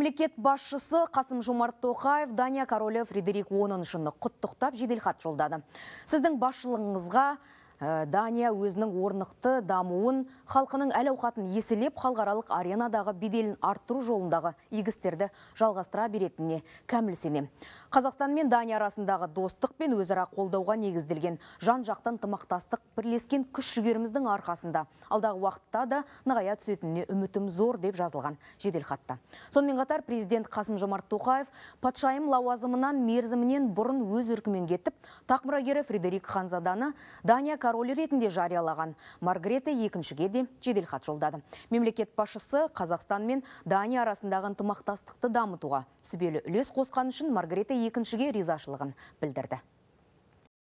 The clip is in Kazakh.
Мемлекет басшысы Қасым Жомарт Тоқаев Дания королі Фредерик Оныншыны құттықтап жеделхат жолдады. Сіздің басшылығыңызға Э, Дания өзінің орнықты дамуын, халқының әл ауқатын еселеп халықаралық аренадағы беделін арттыру жолындағы егістерді жалғастыра беретініне кәміл Қазақстан мен Дания арасындағы достық пен өзара қолдауға негізделген жан жақтан тымақтастық бірлескен күш жүгеріміздің арқасында алдағы уақытта да нығая түсетініне үмітім зор деп жазылған жеделхатта. Сонымен қатар президент Қасым Жомарт Тоқаев патшайым лауазымынан мерзімінен бұрын өз үркімен кетіп, тақмұрагері Фредерик Ханзаданы Дания королі ретінде жариялаған маргрета екіншіге де жедел қат жолдады мемлекет басшысы қазақстан мен дания арасындағы ынтымақтастықты дамытуға сүбелі үлес қосқаны үшін Маргарета екіншіге ризашылығын білдірді